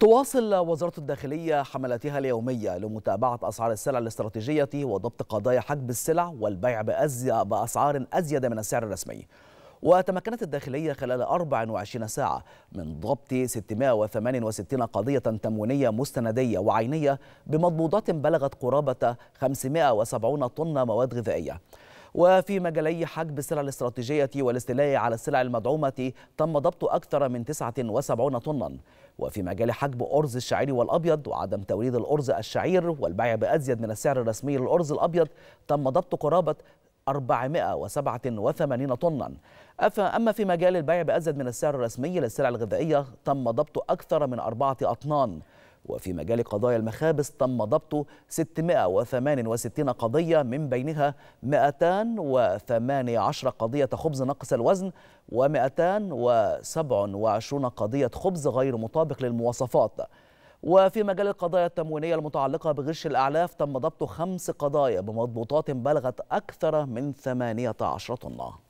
تواصل وزارة الداخلية حملاتها اليومية لمتابعة أسعار السلع الاستراتيجية وضبط قضايا حجب السلع والبيع بأسعار أزيد من السعر الرسمي وتمكنت الداخلية خلال 24 ساعة من ضبط 668 قضية تموينية مستندية وعينية بمضبوطات بلغت قرابة 570 طن مواد غذائية وفي مجالي حجب السلع الاستراتيجية والاستيلاء على السلع المدعومة تم ضبط أكثر من 79 طنا وفي مجال حجب أرز الشعير والأبيض وعدم توريد الأرز الشعير والبيع بأزيد من السعر الرسمي للأرز الأبيض تم ضبط قرابة 487 طنا أما في مجال البيع بأزيد من السعر الرسمي للسلع الغذائية تم ضبط أكثر من أربعة أطنان وفي مجال قضايا المخابز تم ضبط 668 قضية من بينها 218 قضية خبز ناقص الوزن و227 قضية خبز غير مطابق للمواصفات وفي مجال القضايا التموينية المتعلقة بغش الأعلاف تم ضبط خمس قضايا بمضبوطات بلغت أكثر من 18 طنّة